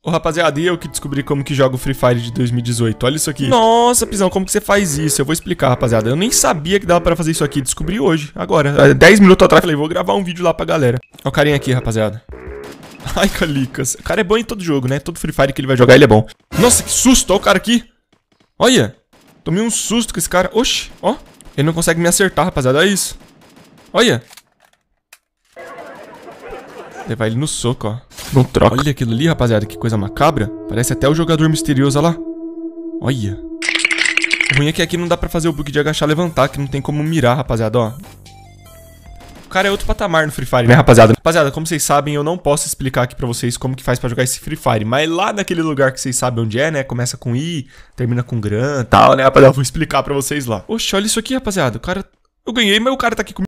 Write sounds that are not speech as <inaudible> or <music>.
Ô, rapaziada, e eu que descobri como que joga o Free Fire de 2018. Olha isso aqui. Nossa, Pisão, como que você faz isso? Eu vou explicar, rapaziada. Eu nem sabia que dava pra fazer isso aqui. Descobri hoje, agora. 10 minutos atrás, falei, vou gravar um vídeo lá pra galera. Ó o carinha aqui, rapaziada. <laughs> Ai, Calicas. O cara é bom em todo jogo, né? Todo Free Fire que ele vai jogar, ele é bom. Nossa, que susto. Ó o cara aqui. Olha. Tomei um susto com esse cara. Oxi, ó. Ele não consegue me acertar, rapaziada. Olha isso. Olha. Levar ele no soco, ó. Não troca. Olha aquilo ali, rapaziada, que coisa macabra. Parece até o jogador misterioso, olha lá. Olha. O ruim é que aqui não dá pra fazer o bug de agachar levantar, que não tem como mirar, rapaziada, ó. O cara é outro patamar no Free Fire, né, rapaziada? Rapaziada, como vocês sabem, eu não posso explicar aqui pra vocês como que faz pra jogar esse Free Fire. Mas lá naquele lugar que vocês sabem onde é, né? Começa com I, termina com GRAN e tal, né, rapaziada? Eu vou explicar pra vocês lá. Oxe, olha isso aqui, rapaziada. O cara... Eu ganhei, mas o cara tá aqui comigo.